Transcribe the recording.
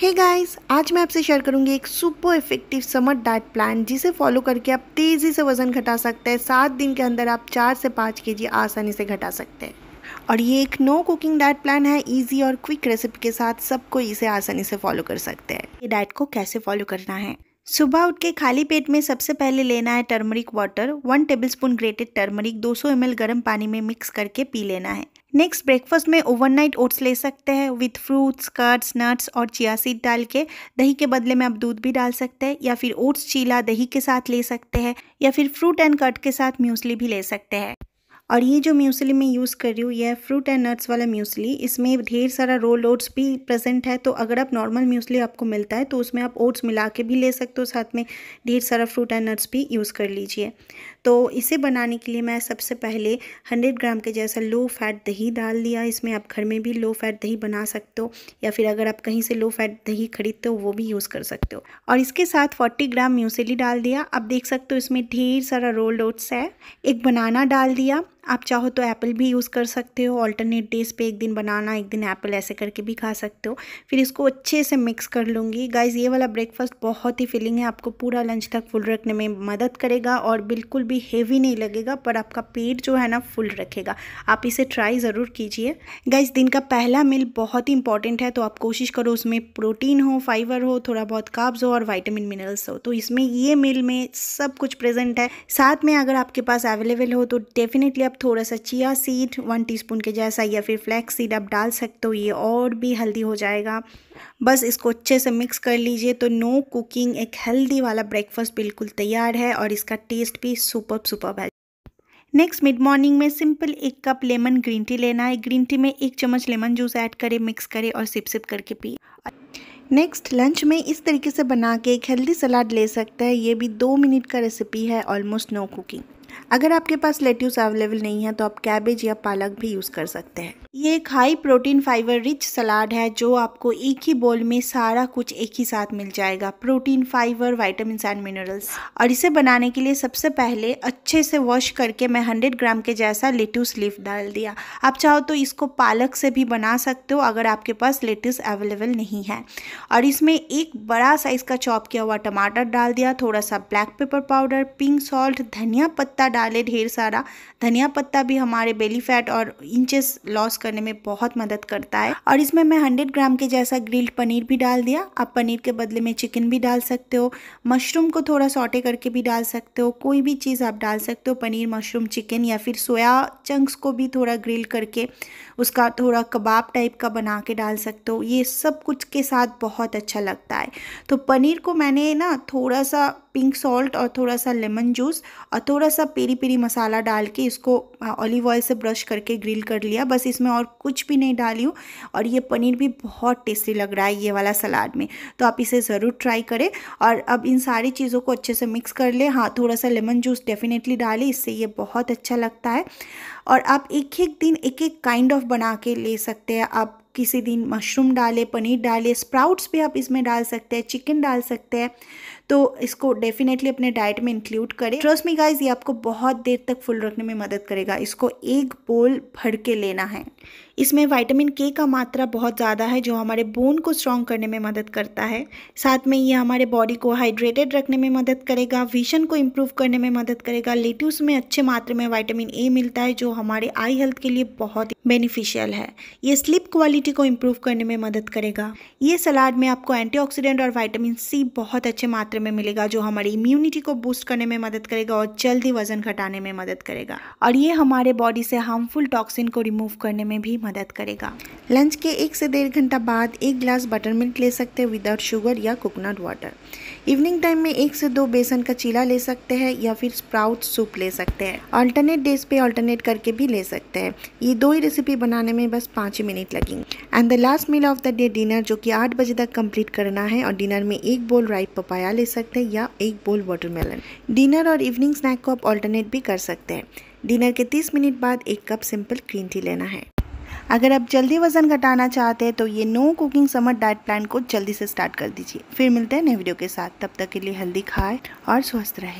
हे hey guys आज मैं आपसे शेयर करूंगी एक super effective summer diet plan जिसे फॉलो करके आप तेज़ी से वज़न घटा सकते हैं सात दिन के अंदर आप चार से पाँच के जी आसानी से घटा सकते हैं और ये एक नो कुकिंग डाइट प्लान है इजी और क्विक रेसिपी के साथ सबको इसे आसानी से फॉलो कर सकते हैं ये डाइट को कैसे फॉलो करना है सुबह उठ के खाली पेट में सबसे पहले लेना है turmeric water one tablespoon grated turmeric 200 सौ गर्म पानी में मिक्स करके पी लेना है नेक्स्ट ब्रेकफास्ट में ओवरनाइट ओट्स ले सकते हैं विथ फ्रूट्स कर्ड्स नट्स और चिया सीड डाल के दही के बदले में आप दूध भी डाल सकते हैं या फिर ओट्स चीला दही के साथ ले सकते हैं या फिर फ्रूट एंड कर्ड के साथ म्यूसली भी ले सकते हैं और ये जो म्यूसली मैं यूज़ कर रही हूँ यह फ्रूट एंड नट्स वाला म्यूसली इसमें ढेर सारा रोल ओट्स भी प्रेजेंट है तो अगर आप नॉर्मल म्यूसली आपको मिलता है तो उसमें आप ओट्स मिला के भी ले सकते हो साथ में ढेर सारा फ्रूट एंड नट्स भी यूज़ कर लीजिए तो इसे बनाने के लिए मैं सबसे पहले हंड्रेड ग्राम के जैसा लो फैट दही डाल दिया इसमें आप घर में भी लो फैट दही बना सकते हो या फिर अगर आप कहीं से लो फैट दही खरीदते हो वो भी यूज़ कर सकते हो और इसके साथ फोर्टी ग्राम म्यूसली डाल दिया आप देख सकते हो इसमें ढेर सारा रोल ओट्स है एक बनाना डाल दिया आप चाहो तो एप्पल भी यूज़ कर सकते हो ऑल्टरनेट डेज पे एक दिन बनाना एक दिन एप्पल ऐसे करके भी खा सकते हो फिर इसको अच्छे से मिक्स कर लूँगी गाइज ये वाला ब्रेकफास्ट बहुत ही फीलिंग है आपको पूरा लंच तक फुल रखने में मदद करेगा और बिल्कुल भी हेवी नहीं लगेगा पर आपका पेट जो है ना फुल रखेगा आप इसे ट्राई ज़रूर कीजिए गाइज दिन का पहला मील बहुत ही इंपॉर्टेंट है तो आप कोशिश करो उसमें प्रोटीन हो फाइबर हो थोड़ा बहुत काब्ज हो और वाइटामिन मिनरल्स हो तो इसमें ये मील में सब कुछ प्रेजेंट है साथ में अगर आपके पास अवेलेबल हो तो डेफिनेटली आप थोड़ा सा चिया सीड वन टीस्पून के जैसा या फिर फ्लैक्स सीड आप डाल सकते हो ये और भी हेल्दी हो जाएगा बस इसको अच्छे से मिक्स कर लीजिए तो नो कुकिंग एक हेल्दी वाला ब्रेकफास्ट बिल्कुल तैयार है और इसका टेस्ट भी सुपर सुपर है नेक्स्ट मिड मॉर्निंग में सिंपल एक कप लेमन ग्रीन टी लेना है ग्रीन टी में एक चम्मच लेमन जूस ऐड करें मिक्स करें और सिप सिप करके पिए नेक्स्ट लंच में इस तरीके से बना के एक हेल्दी सलाद ले सकते हैं ये भी दो मिनट का रेसिपी है ऑलमोस्ट नो कुकिंग अगर आपके पास लेट्यूस अवेलेबल नहीं है तो आप कैबेज या पालक भी यूज़ कर सकते हैं ये एक हाई प्रोटीन फाइबर रिच सलाद है जो आपको एक ही बोल में सारा कुछ एक ही साथ मिल जाएगा protein fibre vitamin and minerals और इसे बनाने के लिए सबसे पहले अच्छे से वॉश करके मैं 100 ग्राम के जैसा लेट्यूस लीफ डाल दिया आप चाहो तो इसको पालक से भी बना सकते हो अगर आपके पास लेट्यूस अवेलेबल नहीं है और इसमें एक बड़ा साइज़ का चॉप किया हुआ टमाटर डाल दिया थोड़ा सा black pepper powder pink salt धनिया पत्ता पत्ता डाले ढेर सारा धनिया पत्ता भी हमारे बेली फैट और इंचेस लॉस करने में बहुत मदद करता है और इसमें मैं हंड्रेड ग्राम के जैसा ग्रिल्ड पनीर भी डाल दिया आप पनीर के बदले में चिकन भी डाल सकते हो मशरूम को थोड़ा सॉटे करके भी डाल सकते हो कोई भी चीज़ आप डाल सकते हो पनीर मशरूम चिकन या फिर सोया चंक्स को भी थोड़ा ग्रिल करके उसका थोड़ा कबाब टाइप का बना के डाल सकते हो ये सब कुछ के साथ बहुत अच्छा लगता है तो पनीर को मैंने ना थोड़ा सा पिंक सॉल्ट और थोड़ा सा लेमन जूस और थोड़ा सा पेरी पेरी मसाला डाल के इसको ऑलिव हाँ, ऑयल से ब्रश करके ग्रिल कर लिया बस इसमें और कुछ भी नहीं डाली हूँ और ये पनीर भी बहुत टेस्टी लग रहा है ये वाला सलाद में तो आप इसे ज़रूर ट्राई करें और अब इन सारी चीज़ों को अच्छे से मिक्स कर लें हाँ थोड़ा सा लेमन जूस डेफिनेटली डालें इससे ये बहुत अच्छा लगता है और आप एक एक दिन एक एक काइंड ऑफ बना के ले सकते हैं आप किसी दिन मशरूम डालें पनीर डालें स्प्राउट्स भी आप इसमें डाल सकते हैं चिकन डाल सकते हैं तो इसको डेफिनेटली अपने डाइट में इंक्लूड करें ट्रस्ट मी गाइज ये आपको बहुत देर तक फुल रखने में मदद करेगा इसको एक बोल भर के लेना है इसमें वाइटामिन के का मात्रा बहुत ज़्यादा है जो हमारे बोन को स्ट्रॉन्ग करने में मदद करता है साथ में ये हमारे बॉडी को हाइड्रेटेड रखने में मदद करेगा विशन को इम्प्रूव करने में मदद करेगा लेट्यूस में अच्छे मात्रा में वाइटामिन ए मिलता है जो हमारे आई हेल्थ के लिए बहुत बेनिफिशियल है ये स्लिप क्वालिटी को इम्प्रूव करने में मदद करेगा ये सलाद में आपको एंटी और वाइटामिन सी बहुत अच्छे मात्रा में मिलेगा जो हमारी इम्यूनिटी को बूस्ट करने में मदद करेगा और जल्दी वजन घटाने में मदद करेगा और ये हमारे बॉडी से हार्मफुल टॉक्सिन को रिमूव करने में भी मदद करेगा लंच के एक से डेढ़ घंटा बाद एक ग्लास बटर मिल्क ले सकते हैं विदाउट शुगर या कोकोनट वाटर इवनिंग टाइम में एक से दो बेसन का चीला ले सकते हैं या फिर स्प्राउट सूप ले सकते हैं ऑल्टरनेट डेज पे ऑल्टरनेट करके भी ले सकते हैं ये दो ही रेसिपी बनाने में बस पाँच ही मिनट लगेंगे and the last meal of the day dinner जो कि आठ बजे तक कंप्लीट करना है और डिनर में एक बोल राइप पपाया ले सकते हैं या एक बोल वाटरमेलन डिनर और इवनिंग स्नैक को आप ऑल्टरनेट भी कर सकते हैं डिनर के 30 मिनट बाद एक कप सिंपल ग्रीन टी लेना है अगर आप जल्दी वजन घटाना चाहते हैं तो ये no cooking summer diet plan को जल्दी से स्टार्ट कर दीजिए फिर मिलते हैं नए वीडियो के साथ तब तक के लिए हेल्दी खाए और स्वस्थ रहे